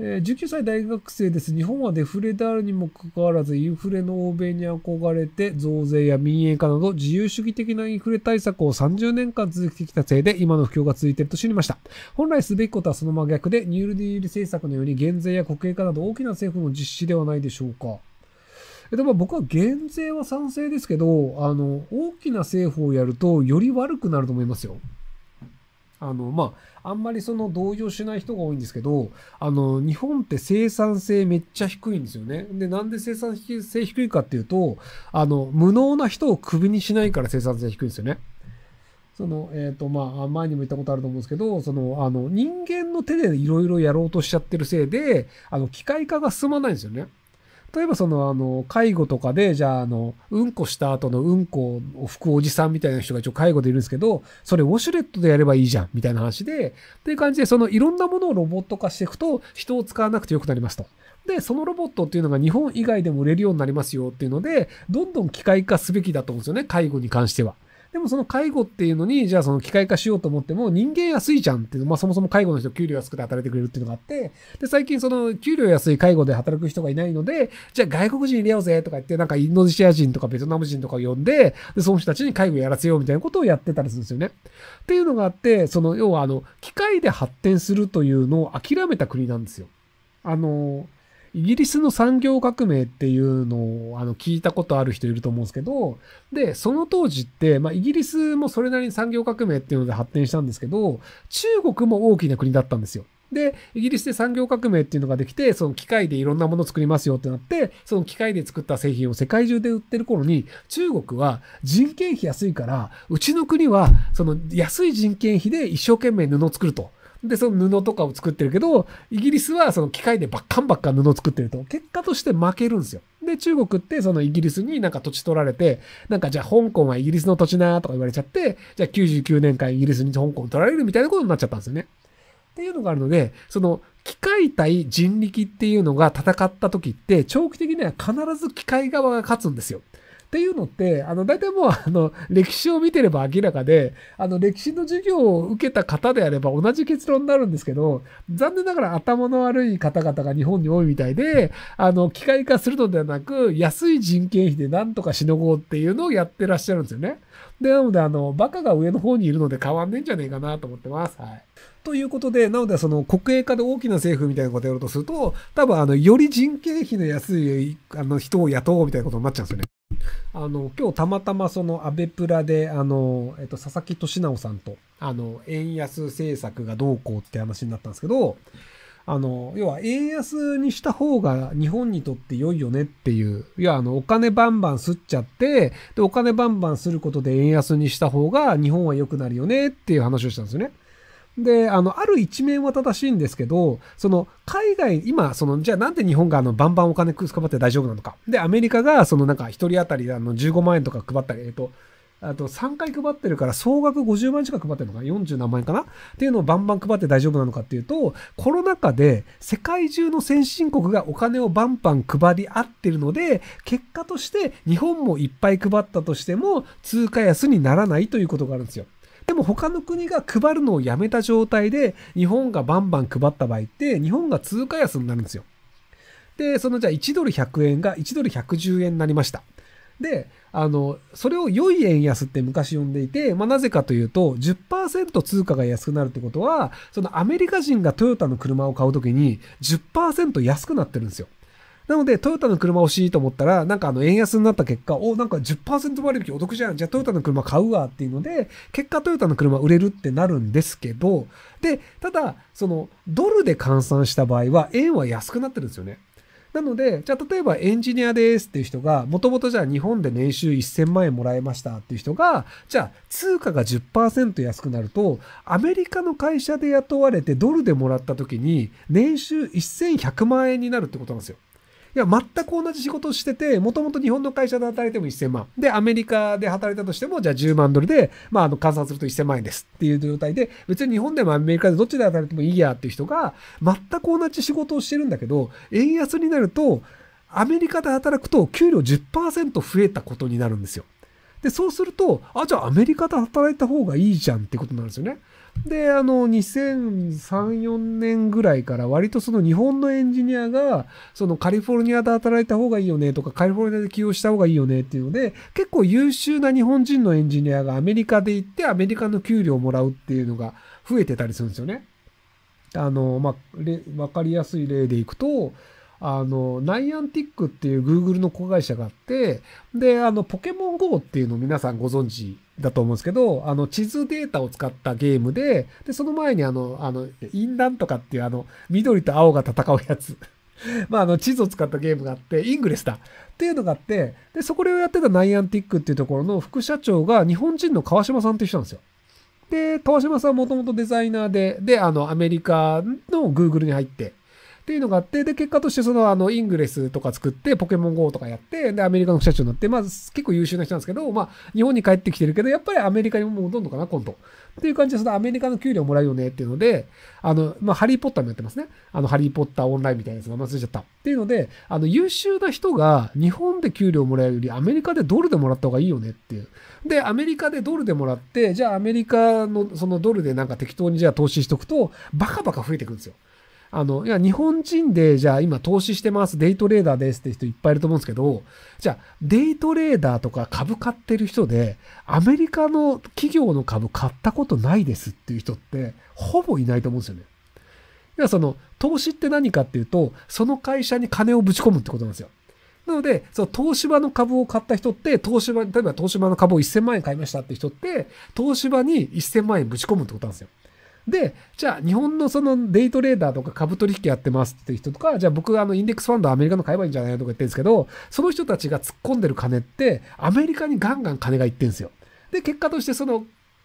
19歳大学生です。日本はデフレであるにもかかわらず、インフレの欧米に憧れて、増税や民営化など自由主義的なインフレ対策を30年間続けてきたせいで、今の不況が続いていると知りました。本来すべきことはその真逆で、ニュールディール政策のように減税や国営化など大きな政府の実施ではないでしょうか。でも僕は減税は賛成ですけど、あの、大きな政府をやるとより悪くなると思いますよ。あの、まあ、あんまりその同情しない人が多いんですけど、あの、日本って生産性めっちゃ低いんですよね。で、なんで生産性低いかっていうと、あの、無能な人をクビにしないから生産性低いんですよね。その、えっ、ー、と、まあ、前にも言ったことあると思うんですけど、その、あの、人間の手でいろいろやろうとしちゃってるせいで、あの、機械化が進まないんですよね。例えばその、あの、介護とかで、じゃあ、あの、うんこした後のうんこを拭くおじさんみたいな人が一応介護でいるんですけど、それウォシュレットでやればいいじゃん、みたいな話で、っていう感じで、そのいろんなものをロボット化していくと、人を使わなくてよくなりますと。で、そのロボットっていうのが日本以外でも売れるようになりますよっていうので、どんどん機械化すべきだと思うんですよね、介護に関しては。でもその介護っていうのに、じゃあその機械化しようと思っても、人間安いじゃんっていう、まあそもそも介護の人給料安くて働いてくれるっていうのがあって、で、最近その給料安い介護で働く人がいないので、じゃあ外国人入れようぜとか言って、なんかインドネシア人とかベトナム人とか呼んで、で、その人たちに介護やらせようみたいなことをやってたりするんですよね。っていうのがあって、その要はあの、機械で発展するというのを諦めた国なんですよ。あのー、イギリスの産業革命っていうのをあの聞いたことある人いると思うんですけど、で、その当時って、まあ、イギリスもそれなりに産業革命っていうので発展したんですけど、中国も大きな国だったんですよ。で、イギリスで産業革命っていうのができて、その機械でいろんなものを作りますよってなって、その機械で作った製品を世界中で売ってる頃に、中国は人件費安いから、うちの国はその安い人件費で一生懸命布を作ると。で、その布とかを作ってるけど、イギリスはその機械でバッカンバッカン布作ってると、結果として負けるんですよ。で、中国ってそのイギリスになんか土地取られて、なんかじゃあ香港はイギリスの土地なーとか言われちゃって、じゃあ99年間イギリスに香港取られるみたいなことになっちゃったんですよね。っていうのがあるので、その機械対人力っていうのが戦った時って、長期的には必ず機械側が勝つんですよ。っていうのって、あの、大体もう、あの、歴史を見てれば明らかで、あの、歴史の授業を受けた方であれば同じ結論になるんですけど、残念ながら頭の悪い方々が日本に多いみたいで、あの、機械化するのではなく、安い人件費で何とかしのごうっていうのをやってらっしゃるんですよね。で、なので、あの、バカが上の方にいるので変わんねえんじゃねえかなと思ってます。はい。ということで、なので、その国営化で大きな政府みたいなことをやろうとすると、多分、あの、より人件費の安い、あの、人を雇おうみたいなことになっちゃうんですよね。あの、今日たまたまそのアベプラで、あの、えっと、佐々木俊直さんと、あの、円安政策がどうこうって話になったんですけど、あの、要は円安にした方が日本にとって良いよねっていう、要はあの、お金バンバン吸っちゃって、で、お金バンバンすることで円安にした方が日本は良くなるよねっていう話をしたんですよね。で、あの、ある一面は正しいんですけど、その、海外、今、その、じゃあなんで日本があの、バンバンお金配って大丈夫なのか。で、アメリカが、そのなんか、一人当たりあの、15万円とか配ったり、えっと、あと3回配ってるから総額50万円近く配ってるのか40何万円かなっていうのをバンバン配って大丈夫なのかっていうと、コロナ禍で世界中の先進国がお金をバンバン配り合ってるので、結果として日本もいっぱい配ったとしても通貨安にならないということがあるんですよ。でも他の国が配るのをやめた状態で、日本がバンバン配った場合って、日本が通貨安になるんですよ。で、そのじゃあ1ドル100円が1ドル110円になりました。で、あの、それを良い円安って昔呼んでいて、まあ、なぜかというと10、10%通貨が安くなるってことは、そのアメリカ人がトヨタの車を買うときに10%安くなってるんですよ。なので、トヨタの車欲しいと思ったら、なんかあの、円安になった結果、お、なんか10%割引お得じゃん。じゃあトヨタの車買うわっていうので、結果トヨタの車売れるってなるんですけど、で、ただ、その、ドルで換算した場合は、円は安くなってるんですよね。なので、じゃあ例えばエンジニアですっていう人が、もともとじゃあ日本で年収1000万円もらえましたっていう人が、じゃあ通貨が10%安くなると、アメリカの会社で雇われてドルでもらった時に、年収1100万円になるってことなんですよ。いや、全く同じ仕事をしてて、もともと日本の会社で働いても1000万。で、アメリカで働いたとしても、じゃあ10万ドルで、まあ、あの、換算すると1000万円ですっていう状態で、別に日本でもアメリカでどっちで働いてもいいやっていう人が、全く同じ仕事をしてるんだけど、円安になると、アメリカで働くと給料10%増えたことになるんですよ。で、そうすると、あ、じゃあアメリカで働いた方がいいじゃんってことなんですよね。で、あの、2003、4年ぐらいから割とその日本のエンジニアが、そのカリフォルニアで働いた方がいいよねとか、カリフォルニアで起用した方がいいよねっていうので、結構優秀な日本人のエンジニアがアメリカで行ってアメリカの給料をもらうっていうのが増えてたりするんですよね。あの、まあ、わかりやすい例でいくと、あの、ナイアンティックっていう Google の子会社があって、で、あの、ポケモン GO っていうの皆さんご存知だと思うんですけど、あの、地図データを使ったゲームで、で、その前にあの、あの、インランとかっていうあの、緑と青が戦うやつ。まあ、あの、地図を使ったゲームがあって、イングレスだっていうのがあって、で、そこをやってたナイアンティックっていうところの副社長が日本人の川島さんていう人なんですよ。で、川島さんはもともとデザイナーで、で、あの、アメリカの Google に入って、っていうのがあって、で、結果としてその、あの、イングレスとか作って、ポケモン GO とかやって、で、アメリカの副社長になって、まあ、結構優秀な人なんですけど、まあ、日本に帰ってきてるけど、やっぱりアメリカにも戻んのかな、今度。っていう感じで、そのアメリカの給料もらうよねっていうので、あの、まあ、ハリーポッターもやってますね。あの、ハリーポッターオンラインみたいなやつが忘れちゃった。っていうので、あの、優秀な人が日本で給料もらえるより、アメリカでドルでもらった方がいいよねっていう。で、アメリカでドルでもらって、じゃあアメリカのそのドルでなんか適当にじゃあ投資しとくと、バカバカ増えてくるんですよ。あの、いや、日本人で、じゃあ今投資してます、デイトレーダーですって人いっぱいいると思うんですけど、じゃあ、デイトレーダーとか株買ってる人で、アメリカの企業の株買ったことないですっていう人って、ほぼいないと思うんですよね。いや、その、投資って何かっていうと、その会社に金をぶち込むってことなんですよ。なので、その東芝の株を買った人って、東芝、例えば東芝の株を1000万円買いましたって人って、東芝に1000万円ぶち込むってことなんですよ。で、じゃあ日本のそのデイトレーダーとか株取引やってますっていう人とか、じゃあ僕あのインデックスファンドアメリカの買えばいいんじゃないのとか言ってるんですけど、その人たちが突っ込んでる金ってアメリカにガンガン金がいってんですよ。で、結果としてその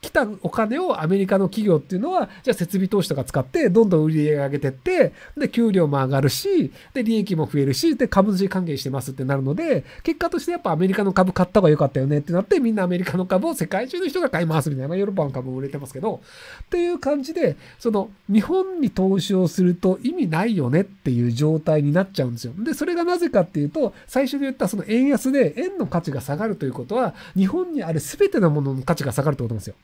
来たお金をアメリカの企業っていうのは、じゃあ設備投資とか使って、どんどん売り上げ上げてって、で、給料も上がるし、で、利益も増えるし、で、株主還元してますってなるので、結果としてやっぱアメリカの株買った方が良かったよねってなって、みんなアメリカの株を世界中の人が買い回すみたいな、ヨーロッパの株も売れてますけど、っていう感じで、その、日本に投資をすると意味ないよねっていう状態になっちゃうんですよ。で、それがなぜかっていうと、最初に言ったその円安で円の価値が下がるということは、日本にある全てのものの価値が下がるってことなんですよ。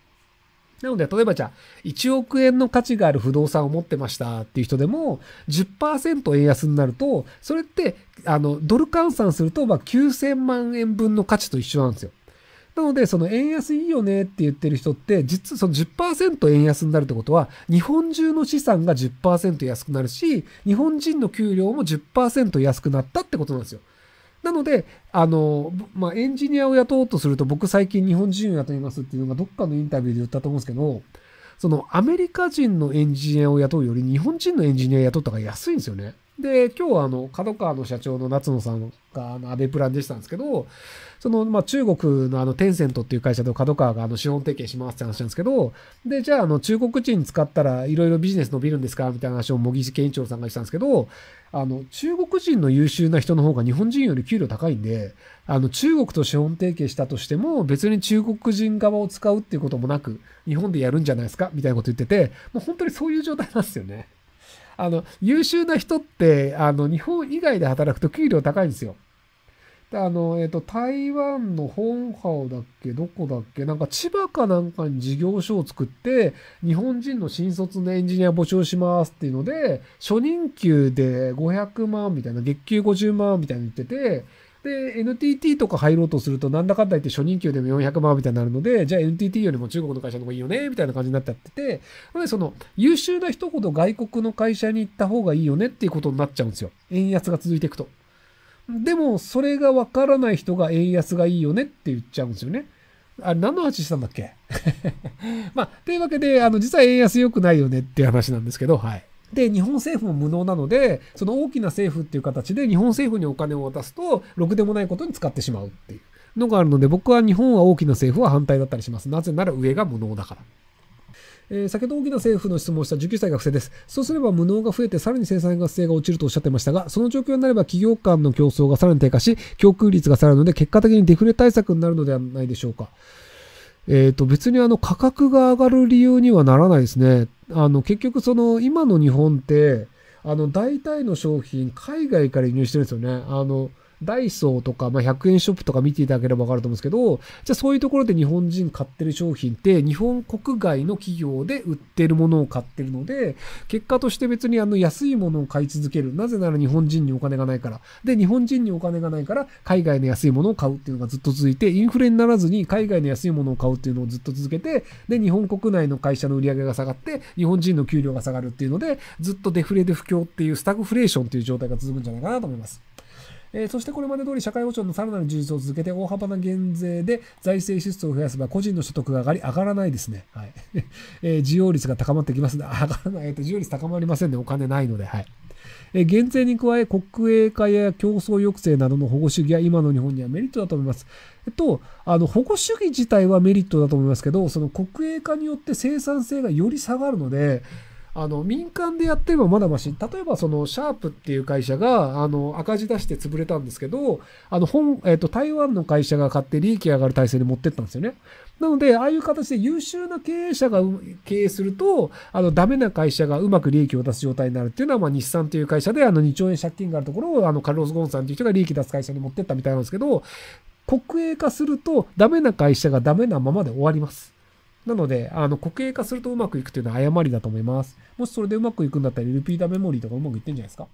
なので、例えばじゃあ、1億円の価値がある不動産を持ってましたっていう人でも10、円安になると、それって、あの、ドル換算すると、まあ、9000万円分の価値と一緒なんですよ。なので、その円安いいよねって言ってる人って、実その10%円安になるってことは、日本中の資産が10%安くなるし、日本人の給料も10%安くなったってことなんですよ。なので、あの、まあ、エンジニアを雇おうとすると、僕最近日本人を雇いますっていうのがどっかのインタビューで言ったと思うんですけど、そのアメリカ人のエンジニアを雇うより日本人のエンジニアを雇った方が安いんですよね。で、今日はあの、角川の社長の夏野さんが、あの、安倍プランでしたんですけど、その、まあ、中国のあの、テンセントっていう会社と角川があの、資本提携しますって話なんですけど、で、じゃああの、中国人使ったらいろいろビジネス伸びるんですかみたいな話を茂木健一長さんがしたんですけど、あの、中国人の優秀な人の方が日本人より給料高いんで、あの、中国と資本提携したとしても、別に中国人側を使うっていうこともなく、日本でやるんじゃないですかみたいなこと言ってて、もう本当にそういう状態なんですよね。あの、優秀な人って、あの、日本以外で働くと給料高いんですよ。あの、えっ、ー、と、台湾の本校だっけどこだっけなんか千葉かなんかに事業所を作って、日本人の新卒のエンジニア募集しますっていうので、初任給で500万みたいな、月給50万みたいに言ってて、で、NTT とか入ろうとすると、なんだかんだ言って初任給でも400万みたいになるので、じゃあ NTT よりも中国の会社の方がいいよね、みたいな感じになっちゃってて、なのでその、優秀な人ほど外国の会社に行った方がいいよねっていうことになっちゃうんですよ。円安が続いていくと。でも、それがわからない人が円安がいいよねって言っちゃうんですよね。あれ、何の話したんだっけ まあ、というわけで、あの、実は円安良くないよねっていう話なんですけど、はい。で、日本政府も無能なので、その大きな政府っていう形で日本政府にお金を渡すと、ろくでもないことに使ってしまうっていうのがあるので、僕は日本は大きな政府は反対だったりします。なぜなら上が無能だから。えー、先ほど大きな政府の質問をした19歳学生です。そうすれば無能が増えてさらに生産性が落ちるとおっしゃってましたが、その状況になれば企業間の競争がさらに低下し、供給率が下がるので結果的にデフレ対策になるのではないでしょうか。えっ、ー、と、別にあの価格が上がる理由にはならないですね。あの、結局その今の日本って、あの、大体の商品海外から輸入してるんですよね。あの、ダイソーとか、まあ、100円ショップとか見ていただければわかると思うんですけど、じゃあそういうところで日本人買ってる商品って、日本国外の企業で売ってるものを買ってるので、結果として別にあの安いものを買い続ける。なぜなら日本人にお金がないから。で、日本人にお金がないから、海外の安いものを買うっていうのがずっと続いて、インフレにならずに海外の安いものを買うっていうのをずっと続けて、で、日本国内の会社の売り上げが下がって、日本人の給料が下がるっていうので、ずっとデフレで不況っていうスタグフレーションっていう状態が続くんじゃないかなと思います。えそしてこれまで通り社会保障のさらなる充実を続けて大幅な減税で財政支出を増やせば個人の所得が上がり、上がらないですね。はい。え需要率が高まってきます。上がらない。えっと、需要率高まりませんね。お金ないので。はい。え減税に加え国営化や競争抑制などの保護主義は今の日本にはメリットだと思います。えっと、あの保護主義自体はメリットだと思いますけど、その国営化によって生産性がより下がるので、うんあの民間でやってればまだまし例えばそのシャープっていう会社があの赤字出して潰れたんですけどあの本、えー、と台湾の会社が買って利益上がる体制に持ってったんですよねなのでああいう形で優秀な経営者が経営するとあのダメな会社がうまく利益を出す状態になるっていうのは、まあ、日産という会社であの2兆円借金があるところをあのカルロス・ゴーンさんという人が利益出す会社に持ってったみたいなんですけど国営化するとダメな会社がダメなままで終わりますなので、あの、固形化するとうまくいくというのは誤りだと思います。もしそれでうまくいくんだったらピーダメモリーとかうまくいってんじゃないですか